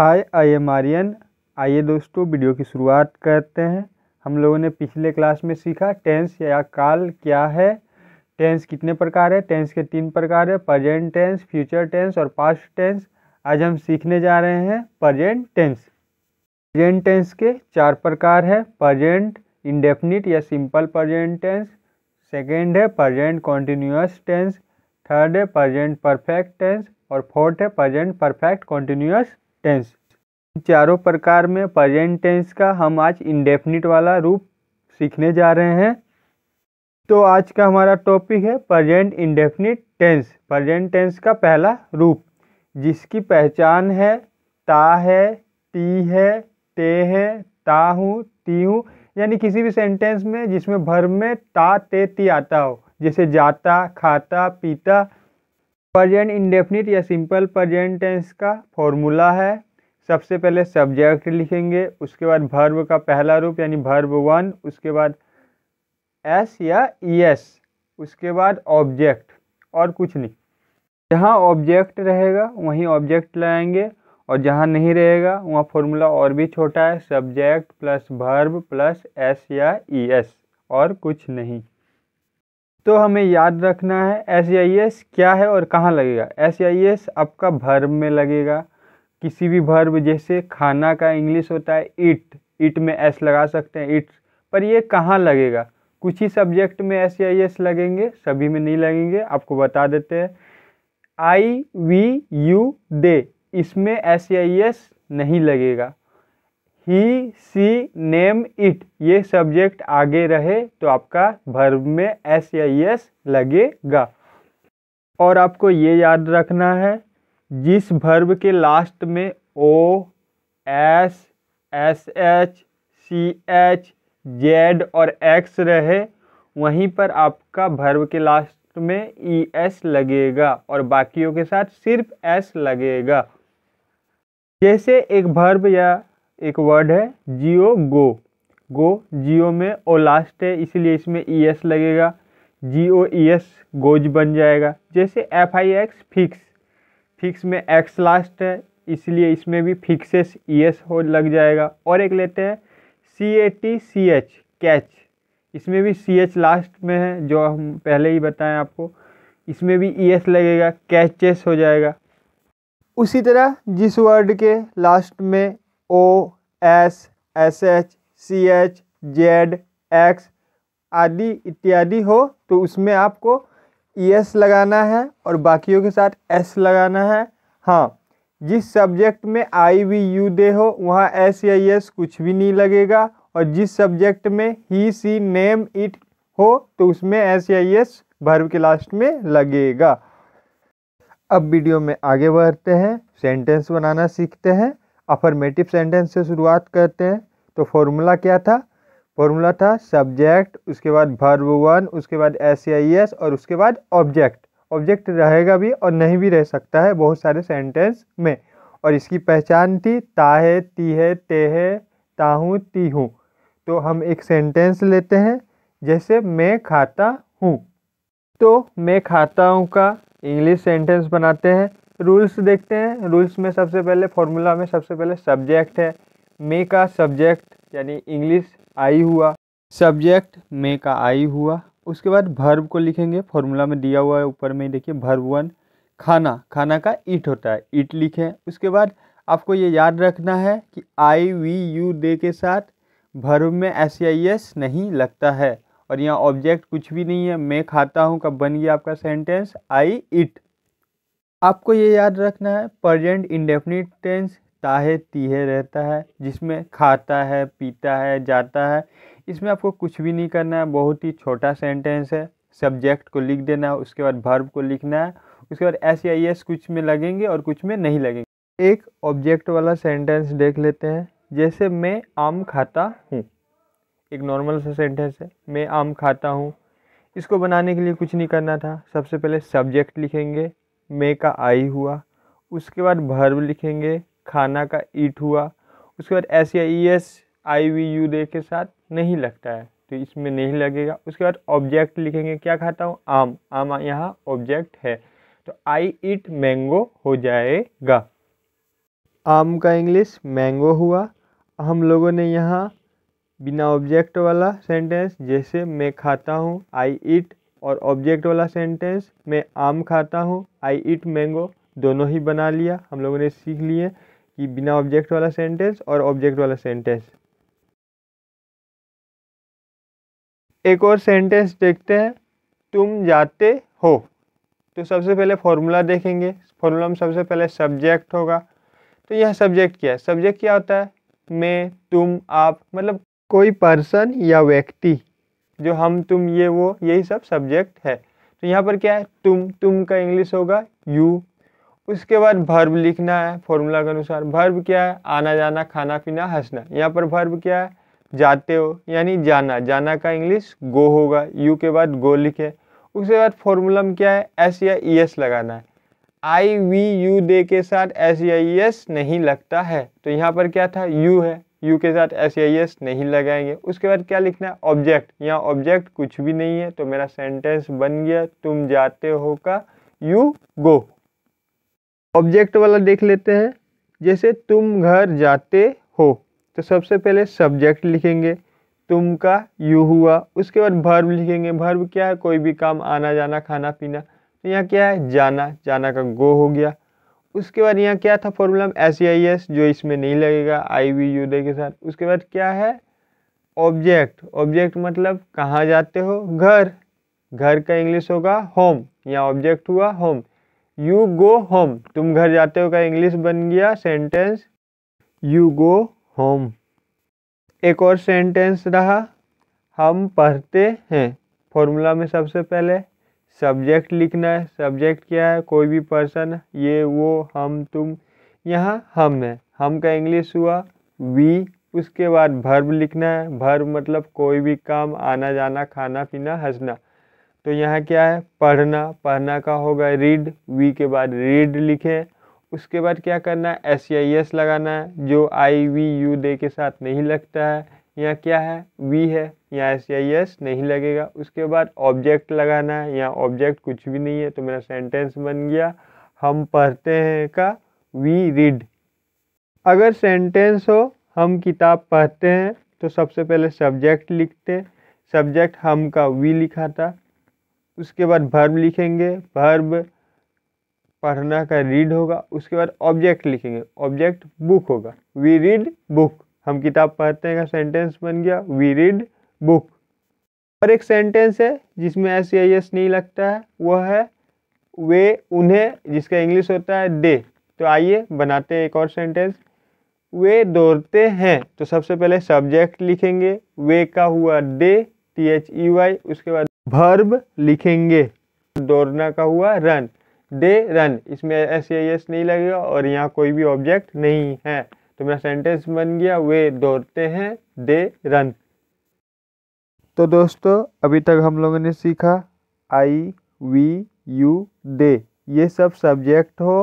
hi I am Aryan आइए दोस्तों video की शुरुआत करते हैं हम लोगों ने पिछले क्लास में सीखा टेंस या काल क्या है टेंस कितने प्रकार है टेंस के तीन प्रकार है प्रजेंट टेंस फ्यूचर टेंस और पास्ट टेंस आज हम सीखने जा रहे हैं प्रजेंट टेंस प्रजेंट टेंस के चार प्रकार है प्रजेंट इंडेफिनिट या सिंपल प्रजेंट टेंस सेकेंड है प्रजेंट कॉन्टीन्यूस टेंस थर्ड है प्रजेंट परफेक्ट टेंस और फोर्थ है प्रजेंट परफेक्ट कॉन्टीन्यूस टेंस इन चारों प्रकार में प्रजेंट टेंस का हम आज इंडेफिनिट वाला रूप सीखने जा रहे हैं तो आज का हमारा टॉपिक है present indefinite tense present tense का पहला रूप जिसकी पहचान है ता है ती है ते है ता हूँ ती हूँ यानी किसी भी सेंटेंस में जिसमें भर में ता ते ती आता हो जैसे जाता खाता पीता प्रजेंट इंडेफिनिट या सिंपल प्रजेंट टेंस का फॉर्मूला है सबसे पहले सब्जेक्ट लिखेंगे उसके बाद भर्व का पहला रूप यानी भर्व वन उसके बाद एस या ई एस उसके बाद ऑब्जेक्ट और कुछ नहीं जहाँ ऑब्जेक्ट रहेगा वहीं ऑब्जेक्ट लाएंगे और जहाँ नहीं रहेगा वहाँ फॉर्मूला और भी छोटा है subject plus verb plus S या ई एस और कुछ नहीं तो हमें याद रखना है एस या ई एस क्या है और कहाँ लगेगा एस या ई एस आपका भर्व में लगेगा किसी भी वर्ब जैसे खाना का इंग्लिश होता है इट इट में एस लगा सकते हैं इट्स पर ये कहाँ लगेगा कुछ ही सब्जेक्ट में एस या एस लगेंगे सभी में नहीं लगेंगे आपको बता देते हैं आई वी यू दे इसमें एस या एस नहीं लगेगा ही सी नेम इट ये सब्जेक्ट आगे रहे तो आपका भर्ब में एस या एस लगेगा और आपको ये याद रखना है जिस भर्व के लास्ट में O S S H C H Z और एक्स रहे वहीं पर आपका भर्व के लास्ट में ई e एस लगेगा और बाकियों के साथ सिर्फ एस लगेगा जैसे एक भर्व या एक वर्ड है जियो गो गो जियो में ओ लास्ट है इसलिए इसमें ई e एस लगेगा जी ओ ई एस गोज बन जाएगा जैसे F I X fix fix में एक्स लास्ट है इसलिए इसमें भी फिक्सेस ई एस हो लग जाएगा और एक लेते हैं C A T C H catch इसमें भी सी एच लास्ट में है जो हम पहले ही बताएं आपको इसमें भी ई एस लगेगा कैचेस हो जाएगा उसी तरह जिस वर्ड के लास्ट में O S S H C H Z X आदि इत्यादि हो तो उसमें आपको एस e लगाना है और बाकियों के साथ एस लगाना है हाँ जिस सब्जेक्ट में आई वी यू दे हो वहाँ एस या एस e कुछ भी नहीं लगेगा और जिस सब्जेक्ट में ही सी नेम इट हो तो उसमें एस या एस e भर्व के लास्ट में लगेगा अब वीडियो में आगे बढ़ते हैं सेंटेंस बनाना सीखते हैं अफर्मेटिव सेंटेंस से शुरुआत करते हैं तो फॉर्मूला क्या था फॉर्मूला था सब्जेक्ट उसके बाद भर्व वन उसके बाद एस आई एस और उसके बाद ऑब्जेक्ट ऑब्जेक्ट रहेगा भी और नहीं भी रह सकता है बहुत सारे सेंटेंस में और इसकी पहचान थी ता है ते है ताहूँ हूँ तो हम एक सेंटेंस लेते हैं जैसे मैं खाता हूँ तो मैं खाता हूँ का इंग्लिश सेंटेंस बनाते हैं रूल्स देखते हैं रूल्स में सबसे पहले फॉर्मूला में सबसे पहले सब्जेक्ट है मे का सब्जेक्ट यानी इंग्लिश आई हुआ सब्जेक्ट मे का आई हुआ उसके बाद भर्ब को लिखेंगे फॉर्मूला में दिया हुआ है ऊपर में देखिए भर्ब वन खाना खाना का ईट होता है ईट लिखें उसके बाद आपको ये याद रखना है कि आई वी यू दे के साथ भर्ब में एस आई एस नहीं लगता है और यहाँ ऑब्जेक्ट कुछ भी नहीं है मैं खाता हूँ कब बन गया आपका सेंटेंस आई इट आपको ये याद रखना है प्रजेंट इंडेफिनिट टेंस ताहे तीहे रहता है जिसमें खाता है पीता है जाता है इसमें आपको कुछ भी नहीं करना है बहुत ही छोटा सेंटेंस है सब्जेक्ट को लिख देना है उसके बाद भर्ब को लिखना है उसके बाद एस आई एस कुछ में लगेंगे और कुछ में नहीं लगेंगे एक ऑब्जेक्ट वाला सेंटेंस देख लेते हैं जैसे मैं आम खाता हूँ एक नॉर्मल सा सेंटेंस है मैं आम खाता हूँ इसको बनाने के लिए कुछ नहीं करना था सबसे पहले सब्जेक्ट लिखेंगे मैं का आई हुआ उसके बाद भर्ब लिखेंगे खाना का ईट हुआ उसके बाद एस या E S I we you they के साथ नहीं लगता है तो इसमें नहीं लगेगा उसके बाद ऑब्जेक्ट लिखेंगे क्या खाता हूँ आम आम यहाँ ऑब्जेक्ट है तो आई ईट मैंगो हो जाएगा आम का इंग्लिश मैंगो हुआ हम लोगों ने यहाँ बिना ऑब्जेक्ट वाला सेंटेंस जैसे मैं खाता हूँ आई ईट और ऑब्जेक्ट वाला सेंटेंस मैं आम खाता हूँ आई ईट मैंगो दोनों ही बना लिया हम लोगों ने सीख लिए कि बिना ऑब्जेक्ट वाला सेंटेंस और ऑब्जेक्ट वाला सेंटेंस एक और सेंटेंस देखते हैं तुम जाते हो तो सबसे पहले फॉर्मूला देखेंगे फॉर्मूला में सबसे पहले सब्जेक्ट होगा तो यह सब्जेक्ट क्या है सब्जेक्ट क्या होता है मैं तुम आप मतलब कोई पर्सन या व्यक्ति जो हम तुम ये वो यही सब सब्जेक्ट है तो यहाँ पर क्या है तुम तुम का इंग्लिश होगा यू उसके बाद भर्ब लिखना है फॉर्मूला के अनुसार भर्ब क्या है आना जाना खाना पीना हंसना यहाँ पर भर्ब क्या है जाते हो यानी जाना जाना का इंग्लिश गो होगा यू के बाद गो लिखे उसके बाद फॉर्मूला में क्या है एस या ई e एस लगाना है आई वी यू दे के साथ एस या ई e एस नहीं लगता है तो यहाँ पर क्या था यू है यू के साथ एस या ई e एस नहीं लगाएंगे उसके बाद क्या लिखना है ऑब्जेक्ट यहाँ ऑब्जेक्ट कुछ भी नहीं है तो मेरा सेंटेंस बन गया तुम जाते हो का यू गो ऑब्जेक्ट वाला देख लेते हैं जैसे तुम घर जाते हो तो सबसे पहले सब्जेक्ट लिखेंगे तुम का यू हुआ उसके बाद भर्व लिखेंगे भर्व क्या है कोई भी काम आना जाना खाना पीना तो यहाँ क्या है जाना जाना का गो हो गया उसके बाद यहाँ क्या था फॉर्मूला एस आई एस जो इसमें नहीं लगेगा आई वी यू दे के साथ उसके बाद क्या है ऑब्जेक्ट ऑब्जेक्ट मतलब कहाँ जाते हो घर घर का इंग्लिश होगा होम यहाँ ऑब्जेक्ट हुआ होम यू गो होम तुम घर जाते हो का इंग्लिश बन गया सेंटेंस यू गो होम एक और सेंटेंस रहा हम पढ़ते हैं फॉर्मूला में सबसे पहले सब्जेक्ट लिखना है सब्जेक्ट क्या है कोई भी पर्सन ये वो हम तुम यहाँ हम है हम का इंग्लिश हुआ वी उसके बाद भर्ब लिखना है भर्ब मतलब कोई भी काम आना जाना खाना पीना हंसना तो यहाँ क्या है पढ़ना पढ़ना का होगा रीड वी के बाद रीड लिखें उसके बाद क्या करना है एस आई एस लगाना है जो आई वी यू दे के साथ नहीं लगता है यहाँ क्या है वी है यहाँ एस आई एस नहीं लगेगा उसके बाद ऑब्जेक्ट लगाना है यहाँ ऑब्जेक्ट कुछ भी नहीं है तो मेरा सेंटेंस बन गया हम पढ़ते हैं का वी रीड अगर सेंटेंस हो हम किताब पढ़ते हैं तो सबसे पहले सब्जेक्ट लिखते सब्जेक्ट हम का वी लिखा था उसके बाद भर्ब लिखेंगे भर्ब पढ़ना का रीड होगा उसके बाद ऑब्जेक्ट लिखेंगे ऑब्जेक्ट बुक होगा वी रीड बुक हम किताब पढ़ते हैं का सेंटेंस बन गया वी रीड बुक और एक सेंटेंस है जिसमें एस या एस नहीं लगता है वह है वे उन्हें जिसका इंग्लिश होता है दे तो आइए बनाते हैं एक और सेंटेंस वे दौड़ते हैं तो सबसे पहले सब्जेक्ट लिखेंगे वे का हुआ they T H E Y उसके बाद भर्ब लिखेंगे दौड़ना का हुआ रन दे रन इसमें एस आई एस नहीं लगेगा और यहाँ कोई भी ऑब्जेक्ट नहीं है तो मेरा सेंटेंस बन गया वे दौड़ते हैं दे रन तो दोस्तों अभी तक हम लोगों ने सीखा आई वी यू दे ये सब सब्जेक्ट हो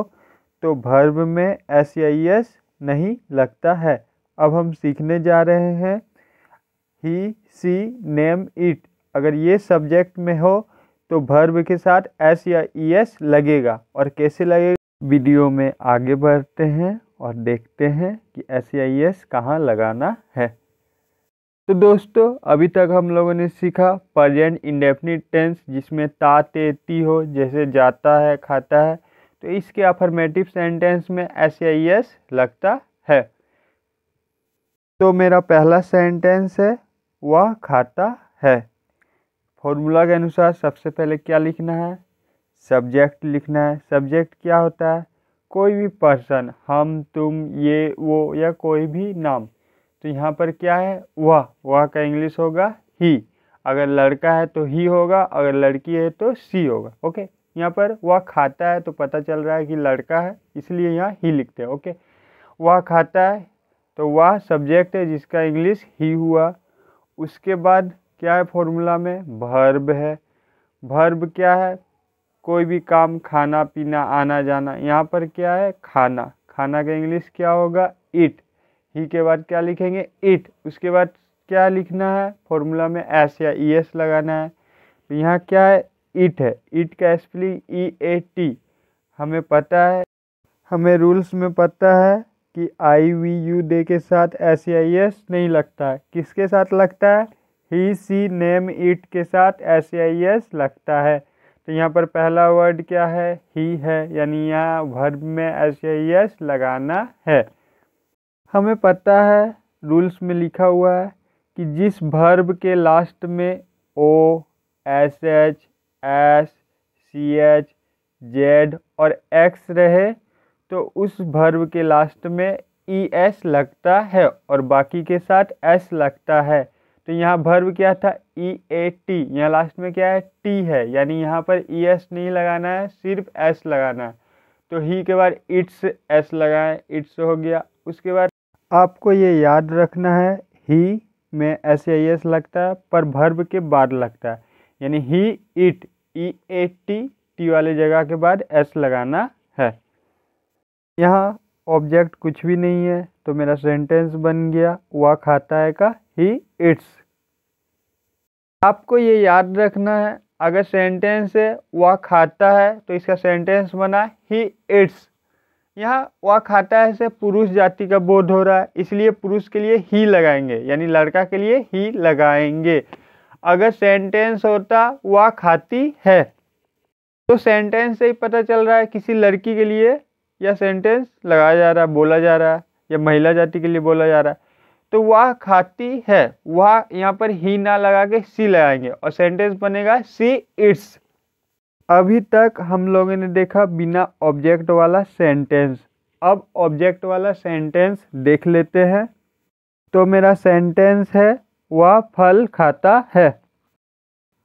तो भर्ब में एस आई एस नहीं लगता है अब हम सीखने जा रहे हैं ही सी नेम इट अगर ये सब्जेक्ट में हो तो भर्व के साथ एस या ई एस लगेगा और कैसे लगेगा वीडियो में आगे बढ़ते हैं और देखते हैं कि एस या ई एस कहाँ लगाना है तो दोस्तों अभी तक हम लोगों ने सीखा प्रजेंट इंडेफिनिट टेंस जिसमें ते ती हो जैसे जाता है खाता है तो इसके अफर्मेटिव सेंटेंस में एस या ई एस लगता है तो मेरा पहला सेंटेंस है वह खाता है फॉर्मूला के अनुसार सबसे पहले क्या लिखना है सब्जेक्ट लिखना है सब्जेक्ट क्या होता है कोई भी पर्सन हम तुम ये वो या कोई भी नाम तो यहाँ पर क्या है वह वह का इंग्लिश होगा ही अगर लड़का है तो ही होगा अगर लड़की है तो सी होगा ओके यहाँ पर वह खाता है तो पता चल रहा है कि लड़का है इसलिए यहाँ ही लिखते हैं ओके वह खाता है तो वह सब्जेक्ट है जिसका इंग्लिश ही हुआ उसके बाद क्या है फॉर्मूला में भर्ब है भर्ब क्या है कोई भी काम खाना पीना आना जाना यहाँ पर क्या है खाना खाना का इंग्लिश क्या होगा इट ही के बाद क्या लिखेंगे इट उसके बाद क्या लिखना है फॉर्मूला में एस या ई एस लगाना है तो यहाँ क्या है इट है इट का स्पेलिंग ई ए टी हमें पता है हमें रूल्स में पता है कि आई वी यू डे के साथ एस या ई एस नहीं लगता है किसके साथ लगता है ही सी नेम इट के साथ एस आई एस लगता है तो यहाँ पर पहला वर्ड क्या है ही है यानी यहाँ वर्ब में एस आई एस लगाना है हमें पता है रूल्स में लिखा हुआ है कि जिस वर्ब के लास्ट में O S H S C H Z और एक्स रहे तो उस वर्ब के लास्ट में ई e एस लगता है और बाकी के साथ एस लगता है तो यहाँ भर्व क्या था ई ए टी यहाँ लास्ट में क्या है टी है यानी यहाँ पर ई e एस नहीं लगाना है सिर्फ एस लगाना है तो ही के बाद इट्स एस लगाएं इट्स हो गया उसके बाद आपको ये याद रखना है ही में एस आई एस लगता है पर भर्व के बाद लगता है यानी he eat E A T T वाले जगह के बाद एस लगाना है यहाँ ऑब्जेक्ट कुछ भी नहीं है तो मेरा सेंटेंस बन गया वह खाता है का ही इट्स आपको ये याद रखना है अगर सेंटेंस है वह खाता है तो इसका सेंटेंस बना ही इट्स यहाँ वह खाता है से पुरुष जाति का बोध हो रहा है इसलिए पुरुष के लिए ही लगाएंगे यानी लड़का के लिए ही लगाएंगे अगर सेंटेंस होता वह खाती है तो सेंटेंस से ही पता चल रहा है किसी लड़की के लिए यह सेंटेंस लगाया जा रहा है बोला जा रहा है या महिला जाति के लिए बोला जा रहा है तो वह खाती है वह यहाँ पर ही ना लगा के सी लगाएंगे और सेंटेंस बनेगा सी इट्स अभी तक हम लोगों ने देखा बिना ऑब्जेक्ट वाला सेंटेंस अब ऑब्जेक्ट वाला सेंटेंस देख लेते हैं तो मेरा सेंटेंस है वह फल खाता है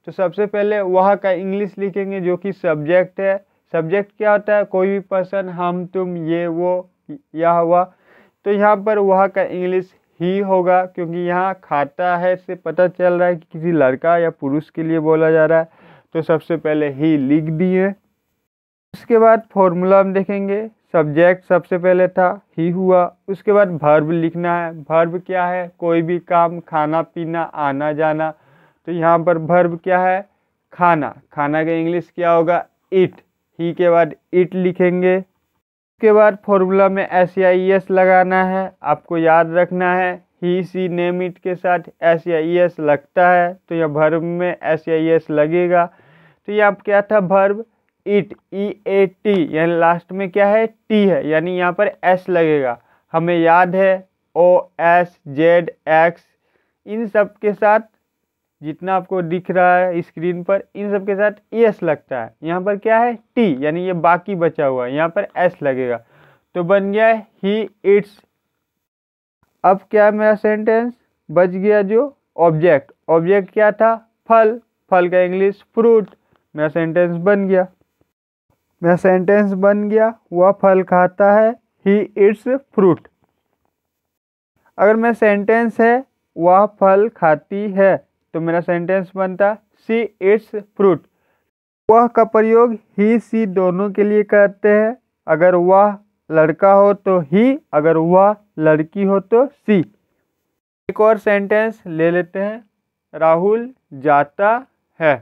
तो सबसे पहले वह का इंग्लिश लिखेंगे जो कि सब्जेक्ट है सब्जेक्ट क्या होता है कोई भी पर्सन हम तुम ये वो यह हुआ तो यहाँ पर वह का इंग्लिश ही होगा क्योंकि यहाँ खाता है से पता चल रहा है कि किसी लड़का या पुरुष के लिए बोला जा रहा है तो सबसे पहले ही लिख दिए उसके बाद फॉर्मूला हम देखेंगे सब्जेक्ट सबसे पहले था ही हुआ उसके बाद भर्व लिखना है भर्व क्या है कोई भी काम खाना पीना आना जाना तो यहाँ पर भर्व क्या है खाना खाना का इंग्लिश क्या होगा इट ही के बाद इट लिखेंगे उसके बाद फॉर्मूला में एस या ई एस लगाना है आपको याद रखना है ही सी नेम इट के साथ एस या ई एस लगता है तो यह भर्ब में एस या ई एस लगेगा तो आप क्या था verb eat E A T यानी लास्ट में क्या है टी है यानी यहाँ पर एस लगेगा हमें याद है ओ एस जेड एक्स इन सब के साथ जितना आपको दिख रहा है स्क्रीन पर इन सब के साथ एस लगता है यहाँ पर क्या है टी यानी ये बाकी बचा हुआ है यहाँ पर एस लगेगा तो बन गया है ही इट्स अब क्या है मेरा सेंटेंस बच गया जो ऑब्जेक्ट ऑब्जेक्ट क्या था फल फल का इंग्लिश फ्रूट मेरा सेंटेंस बन गया मेरा सेंटेंस बन गया वह फल खाता है ही इट्स फ्रूट अगर मैं सेंटेंस है वह फल खाती है तो मेरा सेंटेंस बनता सी इट्स फ्रूट वह का प्रयोग ही सी दोनों के लिए करते हैं अगर वह लड़का हो तो ही अगर वह लड़की हो तो सी एक और सेंटेंस ले लेते हैं राहुल जाता है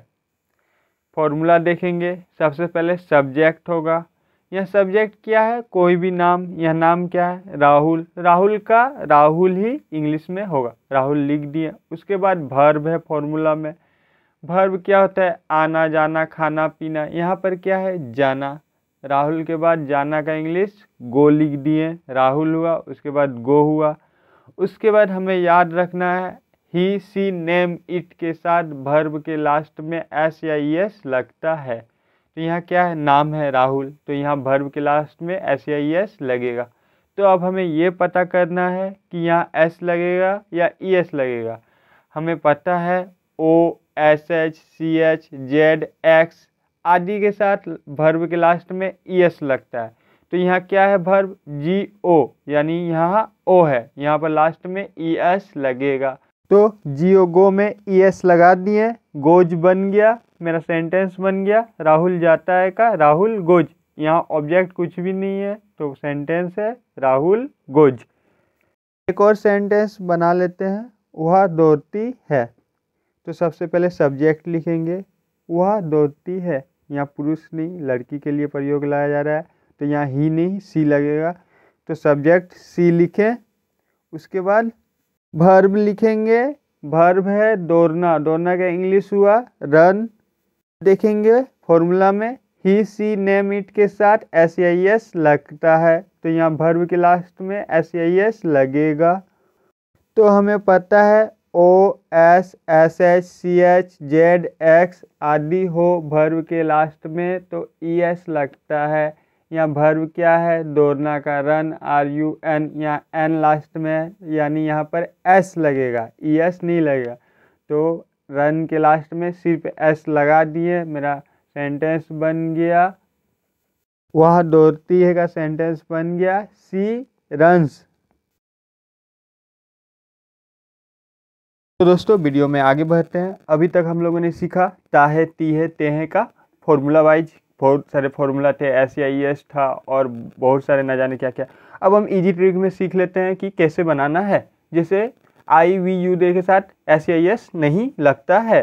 फॉर्मूला देखेंगे सबसे पहले सब्जेक्ट होगा यह सब्जेक्ट क्या है कोई भी नाम यह नाम क्या है राहुल राहुल का राहुल ही इंग्लिश में होगा राहुल लिख दिया उसके बाद भर्व है फॉर्मूला में भर्व क्या होता है आना जाना खाना पीना यहाँ पर क्या है जाना राहुल के बाद जाना का इंग्लिश गो लिख दिए राहुल हुआ उसके बाद गो हुआ उसके बाद हमें याद रखना है ही सी नेम इट के साथ भर्व के लास्ट में एस या एस e लगता है तो यहाँ क्या है नाम है राहुल तो यहाँ भर्व के लास्ट में एस या ई एस लगेगा तो अब हमें ये पता करना है कि यहाँ एस लगेगा या ई e एस लगेगा हमें पता है O S H C H Z X आदि के साथ भर्व के लास्ट में ई e एस लगता है तो यहाँ क्या है भर्व जी ओ यानी यहाँ ओ है यहाँ पर लास्ट में ई e एस लगेगा तो जियो गो में ई एस लगा दिए गोज बन गया मेरा सेंटेंस बन गया राहुल जाता है का राहुल गोज यहाँ ऑब्जेक्ट कुछ भी नहीं है तो सेंटेंस है राहुल गोज एक और सेंटेंस बना लेते हैं वह दौड़ती है तो सबसे पहले सब्जेक्ट लिखेंगे वह दौड़ती है यहाँ पुरुष नहीं लड़की के लिए प्रयोग लाया जा रहा है तो यहाँ ही नहीं सी लगेगा तो सब्जेक्ट सी लिखें उसके बाद भर्ब लिखेंगे भर्ब है दौड़ना दौड़ना का इंग्लिश हुआ रन देखेंगे फॉर्मूला में ही सी नेम इट के साथ एस आई एस लगता है तो यहाँ भर्व के लास्ट में एस आई एस लगेगा तो हमें पता है O S S H C H Z X आदि हो भर्व के लास्ट में तो ई e, एस लगता है यहाँ भर्व क्या है दौड़ना का रन आर यू एन यहाँ एन लास्ट में यानी यहाँ पर एस लगेगा ई e, एस नहीं लगेगा तो रन के लास्ट में सिर्फ एस लगा दिए मेरा सेंटेंस बन गया वह दौड़ती है का सेंटेंस बन गया सी रन्स तो दोस्तों वीडियो में आगे बढ़ते हैं अभी तक हम लोगों ने सीखा ताहे तीहे तेहे का फॉर्मूला वाइज बहुत सारे फॉर्मूला थे एस या ई e एस था और बहुत सारे ना जाने क्या क्या अब हम इजी ट्रिक में सीख लेते हैं कि कैसे बनाना है जैसे आई वी यू दे के साथ एस आई एस नहीं लगता है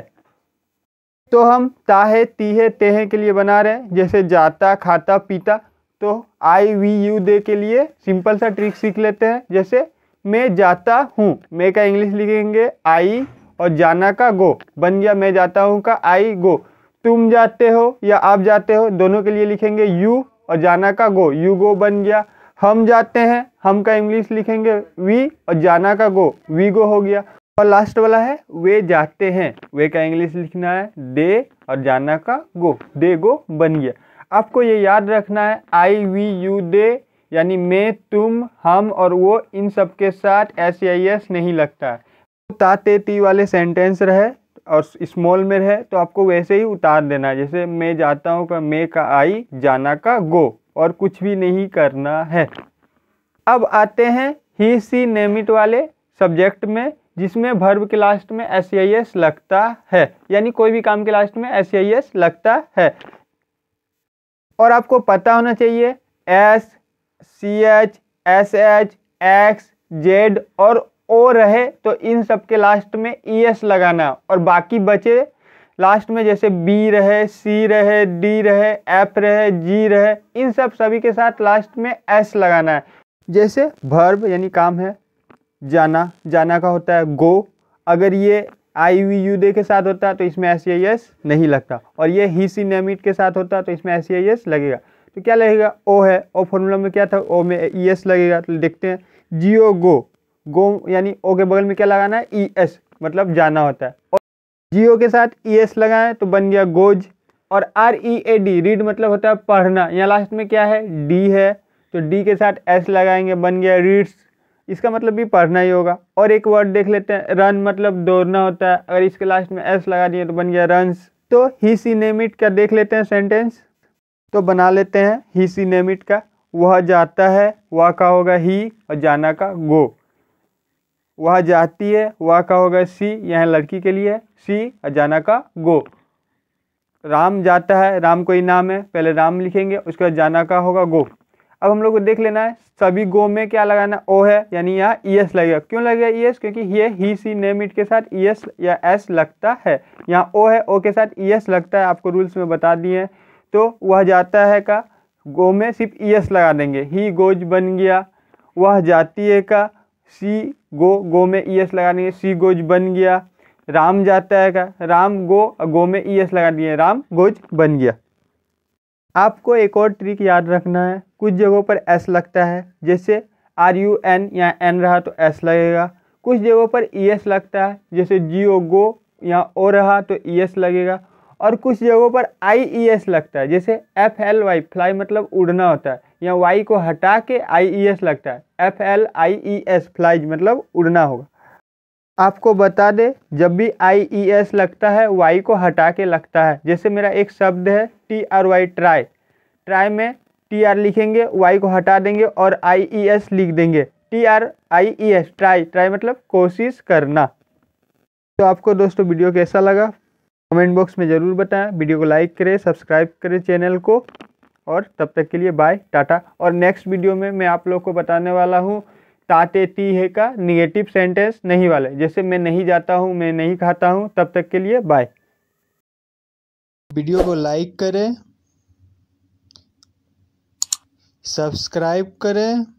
तो हम ताहे तीहे तेहे के लिए बना रहे हैं जैसे जाता खाता पीता तो आई वी यू दे के लिए सिंपल सा ट्रिक सीख लेते हैं जैसे मैं जाता हूँ मैं का इंग्लिश लिखेंगे आई और जाना का गो बन गया मैं जाता हूँ का आई गो तुम जाते हो या आप जाते हो दोनों के लिए लिखेंगे यू और जाना का गो यू गो बन गया हम जाते हैं हम का इंग्लिश लिखेंगे वी और जाना का गो वी गो हो गया और लास्ट वाला है वे जाते हैं वे का इंग्लिश लिखना है दे और जाना का गो दे गो बन गया आपको ये याद रखना है आई वी यू दे यानी मैं तुम हम और वो इन सब के साथ एस आई एस नहीं लगता है ताते ती वाले सेंटेंस रहे और स्मॉल में रहे तो आपको वैसे ही उतार देना है जैसे मैं जाता हूँ का मैं का आई जाना का गो और कुछ भी नहीं करना है अब आते हैं ही सी नेमिट वाले सब्जेक्ट में जिसमें भर्व के लास्ट में एस आई एस लगता है यानी कोई भी काम के लास्ट में एस आई एस लगता है और आपको पता होना चाहिए S C H S H X Z और ओ रहे तो इन सब के लास्ट में ई e एस लगाना और बाकी बचे लास्ट में जैसे बी रहे सी रहे डी रहे एफ रहे जी रहे इन सब सभी के साथ लास्ट में एस लगाना है जैसे भर्ब यानी काम है जाना जाना का होता है गो अगर ये आई वी यू दे के साथ होता है तो इसमें एस आई एस नहीं लगता और ये ही सी नेमिट के साथ होता है तो इसमें एस आई एस लगेगा तो क्या लगेगा ओ है ओ फॉर्मूला में क्या था ओ में ई एस लगेगा तो देखते हैं जियो गो गो यानी ओ के बगल में क्या लगाना है ई e एस मतलब जाना होता है और जियो के साथ ई e एस लगाएं तो बन गया गोज और R E A D read मतलब होता है पढ़ना यहाँ लास्ट में क्या है डी है तो डी के साथ एस लगाएंगे बन गया रीड्स इसका मतलब भी पढ़ना ही होगा और एक वर्ड देख लेते हैं रन मतलब दौड़ना होता है अगर इसके लास्ट में एस लगा दिए तो बन गया रन तो ही सी नेमिट का देख लेते हैं सेंटेंस तो बना लेते हैं ही सी नेमिट का वह जाता है वह का होगा ही और जाना का गो वह जाती है वह का होगा सी यहाँ लड़की के लिए सी और जाना का गो राम जाता है राम कोई नाम है पहले राम लिखेंगे उसके बाद जाना का होगा गो अब हम लोग को देख लेना है सभी गो में क्या लगाना ओ है यानी यहाँ ई e एस लगेगा क्यों लगेगा ई e एस क्योंकि ये ही सी नेम इट के साथ ई e एस या एस लगता है यहाँ ओ है ओ के साथ ई एस लगता है आपको रूल्स में बता दिए हैं तो वह जाता है का गो में सिर्फ ई एस लगा देंगे ही गोज बन गया वह जाती है का सी गो गो में ई एस लगा देंगे सी गोज बन गया राम जाता है का राम गो गो में ई एस लगा दिए राम गोज बन गया आपको एक और ट्रिक याद रखना है कुछ जगहों पर एस लगता है जैसे आर यू एन या एन रहा तो एस लगेगा कुछ जगहों पर ई e एस लगता है जैसे जी ओ गो या ओ रहा तो ई e एस लगेगा और कुछ जगहों पर आई ई एस लगता है जैसे एफ एल वाई फ्लाई मतलब उड़ना होता है या वाई को हटा के आई ई एस लगता है F L I E S fly मतलब उड़ना होगा आपको बता दें जब भी आई ई एस लगता है वाई को हटा के लगता है जैसे मेरा एक शब्द है T R Y try try में टी आर लिखेंगे वाई को हटा देंगे और आई ई एस लिख देंगे T R I E S try try मतलब कोशिश करना तो आपको दोस्तों वीडियो कैसा लगा कमेंट बॉक्स में ज़रूर बताएं वीडियो को लाइक करें सब्सक्राइब करें चैनल को और तब तक के लिए बाय टाटा और नेक्स्ट वीडियो में मैं आप लोग को बताने वाला हूँ ताते ती है का निगेटिव सेंटेंस नहीं वाले जैसे मैं नहीं जाता हूँ मैं नहीं खाता हूँ तब तक के लिए बाय वीडियो को लाइक करें सब्सक्राइब करें